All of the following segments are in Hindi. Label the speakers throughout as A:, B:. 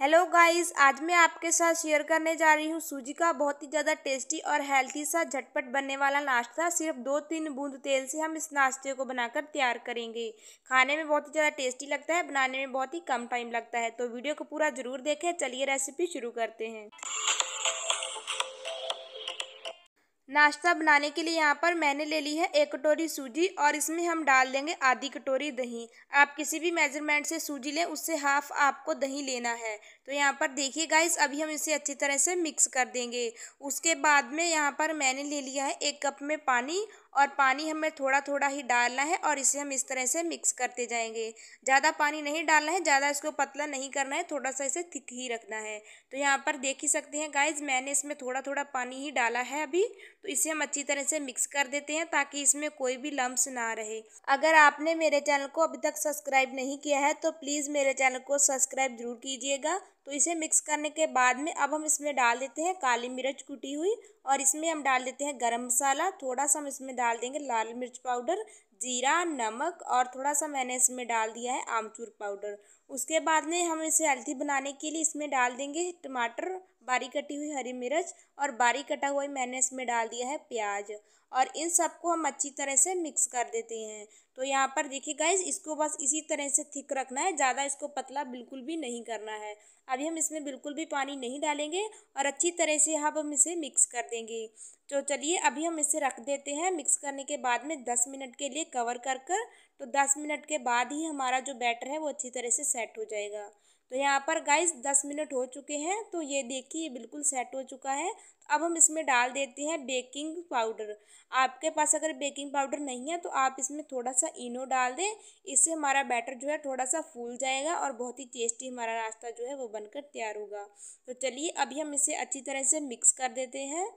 A: हेलो गाइस आज मैं आपके साथ शेयर करने जा रही हूँ सूजी का बहुत ही ज़्यादा टेस्टी और हेल्थी सा झटपट बनने वाला नाश्ता सिर्फ दो तीन बूंद तेल से हम इस नाश्ते को बनाकर तैयार करेंगे खाने में बहुत ही ज़्यादा टेस्टी लगता है बनाने में बहुत ही कम टाइम लगता है तो वीडियो को पूरा ज़रूर देखें चलिए रेसिपी शुरू करते हैं नाश्ता बनाने के लिए यहाँ पर मैंने ले ली है एक कटोरी सूजी और इसमें हम डाल देंगे आधी कटोरी दही आप किसी भी मेजरमेंट से सूजी लें उससे हाफ आपको दही लेना है तो यहाँ पर देखिए गाइस अभी हम इसे अच्छी तरह से मिक्स कर देंगे उसके बाद में यहाँ पर मैंने ले लिया है एक कप में पानी और पानी हमें थोड़ा थोड़ा ही डालना है और इसे हम इस तरह से मिक्स करते जाएंगे ज़्यादा पानी नहीं डालना है ज़्यादा इसको पतला नहीं करना है थोड़ा सा इसे थिक ही रखना है तो यहाँ पर देख ही सकते हैं गाइज मैंने इसमें थोड़ा थोड़ा पानी ही डाला है अभी तो इसे हम अच्छी तरह से मिक्स कर देते हैं ताकि इसमें कोई भी लम्ब ना रहे अगर आपने मेरे चैनल को अभी तक सब्सक्राइब नहीं किया है तो प्लीज़ मेरे चैनल को सब्सक्राइब ज़रूर कीजिएगा तो इसे मिक्स करने के बाद में अब हम इसमें डाल देते हैं काली मिर्च कुटी हुई और इसमें हम डाल देते हैं गरम मसाला थोड़ा सा हम इसमें डाल डाल देंगे लाल मिर्च पाउडर जीरा नमक और थोड़ा सा मैंने इसमें डाल दिया है आमचूर पाउडर उसके बाद में हम इसे हेल्थी बनाने के लिए इसमें डाल देंगे टमाटर बारीक कटी हुई हरी मिर्च और बारीक कटा हुआ मैंने इसमें डाल दिया है प्याज और इन सबको हम अच्छी तरह से मिक्स कर देते हैं तो यहाँ पर देखिए गाइज इसको बस इसी तरह से थिक रखना है ज़्यादा इसको पतला बिल्कुल भी नहीं करना है अभी हम इसमें बिल्कुल भी पानी नहीं डालेंगे और अच्छी तरह से अब हम इसे मिक्स कर देंगे तो चलिए अभी हम इसे रख देते हैं मिक्स करने के बाद में दस मिनट के लिए कवर कर कर तो दस मिनट के बाद ही हमारा जो बैटर है वो अच्छी तरह से सेट हो जाएगा तो यहाँ पर गाइस दस मिनट हो चुके हैं तो ये देखिए ये बिल्कुल सेट हो चुका है तो अब हम इसमें डाल देते हैं बेकिंग पाउडर आपके पास अगर बेकिंग पाउडर नहीं है तो आप इसमें थोड़ा सा इनो डाल दें इससे हमारा बैटर जो है थोड़ा सा फूल जाएगा और बहुत ही टेस्टी हमारा नाश्ता जो है वो बनकर तैयार होगा तो चलिए अभी हम इसे अच्छी तरह से मिक्स कर देते हैं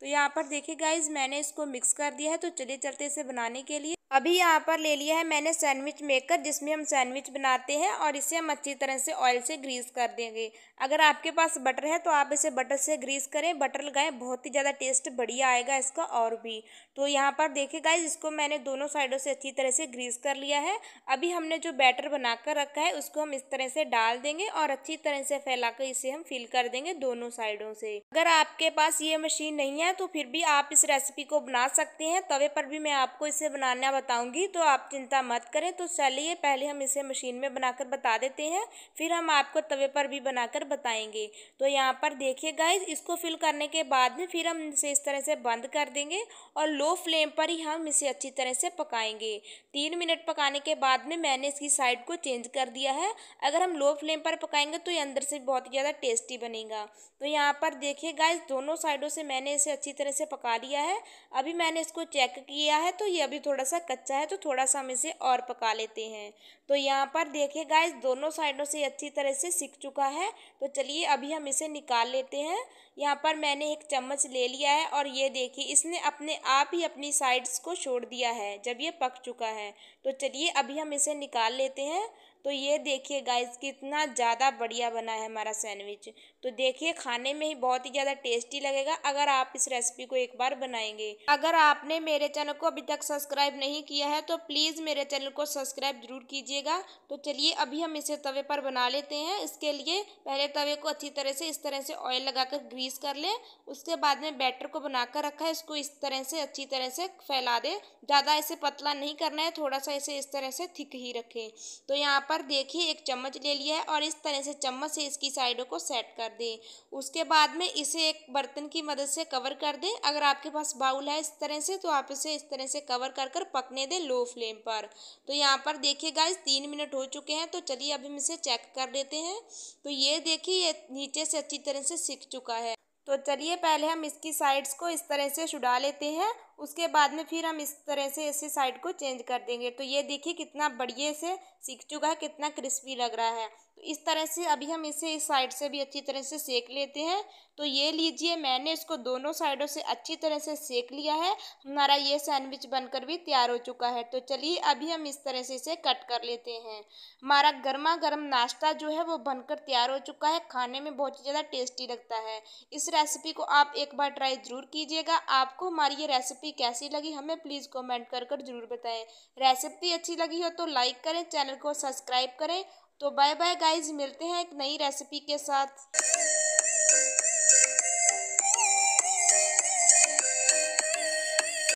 A: तो यहाँ पर देखिए गाइज मैंने इसको मिक्स कर दिया है तो चलिए चलते इसे बनाने के लिए अभी यहाँ पर ले लिया है मैंने सैंडविच मेकर जिसमें हम सैंडविच बनाते हैं और इसे हम अच्छी तरह से ऑयल से ग्रीस कर देंगे अगर आपके पास बटर है तो आप इसे बटर से ग्रीस करें बटर लगाएं बहुत ही ज़्यादा टेस्ट बढ़िया आएगा इसका और भी तो यहाँ पर देखिए गाइज इसको मैंने दोनों साइडों से अच्छी तरह से ग्रीस कर लिया है अभी हमने जो बैटर बना कर रखा है उसको हम इस तरह से डाल देंगे और अच्छी तरह से फैला कर इसे हम फिल कर देंगे दोनों साइडों से अगर आपके पास ये मशीन नहीं है तो फिर भी आप इस रेसिपी को बना सकते हैं तवे पर भी मैं आपको इसे बनाना बताऊंगी तो आप चिंता मत करें तो चलिए पहले हम इसे मशीन में बनाकर बता देते हैं फिर हम आपको तवे पर भी बनाकर बताएंगे तो यहाँ पर देखिए गाइज इसको फिल करने के बाद में फिर हम इसे इस तरह से बंद कर देंगे और लो फ्लेम पर ही हम इसे अच्छी तरह से पकाएंगे तीन मिनट पकाने के बाद में मैंने इसकी साइड को चेंज कर दिया है अगर हम लो फ्लेम पर पकाएंगे तो ये अंदर से बहुत ज़्यादा टेस्टी बनेगा तो यहाँ पर देखिए गाइज दोनों साइडों से मैंने इसे अच्छी तरह से पका लिया है अभी मैंने इसको चेक किया है तो ये अभी थोड़ा सा कच्चा है तो थोड़ा सा हम इसे और पका लेते हैं तो यहाँ पर देखिए गाइस दोनों साइडों से अच्छी तरह से सिक चुका है तो चलिए अभी हम इसे निकाल लेते हैं यहाँ पर मैंने एक चम्मच ले लिया है और ये देखिए इसने अपने आप ही अपनी साइड्स को छोड़ दिया है जब ये पक चुका है तो चलिए अभी हम इसे निकाल लेते हैं तो ये देखिए गाइस कितना ज़्यादा बढ़िया बना है हमारा सैंडविच तो देखिए खाने में ही बहुत ही ज़्यादा टेस्टी लगेगा अगर आप इस रेसिपी को एक बार बनाएंगे अगर आपने मेरे चैनल को अभी तक सब्सक्राइब नहीं किया है तो प्लीज़ मेरे चैनल को सब्सक्राइब ज़रूर कीजिएगा तो चलिए अभी हम इसे तवे पर बना लेते हैं इसके लिए पहले तवे को अच्छी तरह से इस तरह से ऑयल कर ग्रीस कर लें उसके बाद में बैटर को कर रखा है इसको इस तरह से अच्छी तरह से फैला दें ज़्यादा इसे पतला नहीं करना है थोड़ा सा इसे इस तरह से थिक ही रखें तो यहाँ पर देखिए एक चम्मच ले लिया है और इस तरह से चम्मच से इसकी साइडों को सेट कर दें उसके बाद में इसे एक बर्तन की मदद से कवर कर दें अगर आपके पास बाउल है इस तरह से तो आप इसे इस तरह से कवर कर कर पकने दें लो फ्लेम पर तो यहाँ पर देखिए गाइस तीन मिनट हो चुके हैं तो चलिए अभी हम इसे चेक कर लेते हैं तो ये देखिए ये नीचे से अच्छी तरह से सीख चुका है तो चलिए पहले हम इसकी साइड्स को इस तरह से छुड़ा लेते हैं उसके बाद में फिर हम इस तरह से इसे साइड को चेंज कर देंगे तो ये देखिए कितना बढ़िया से सीख चुका है कितना क्रिस्पी लग रहा है तो इस तरह से अभी हम इसे इस साइड से भी अच्छी तरह से सेक लेते हैं तो ये लीजिए मैंने इसको दोनों साइडों से अच्छी तरह से सेक लिया है हमारा ये सैंडविच बनकर भी तैयार हो चुका है तो चलिए अभी हम इस तरह से इसे कट कर लेते हैं हमारा गर्मा गर्म नाश्ता जो है वो बनकर तैयार हो चुका है खाने में बहुत ही ज़्यादा टेस्टी लगता है इस रेसिपी को आप एक बार ट्राई ज़रूर कीजिएगा आपको हमारी ये रेसिपी रेसिपी कैसी लगी हमें प्लीज़ कमेंट कर कर ज़रूर बताएं रेसिपी अच्छी लगी हो तो लाइक करें चैनल को सब्सक्राइब करें तो बाय बाय गाइज मिलते हैं एक नई रेसिपी के साथ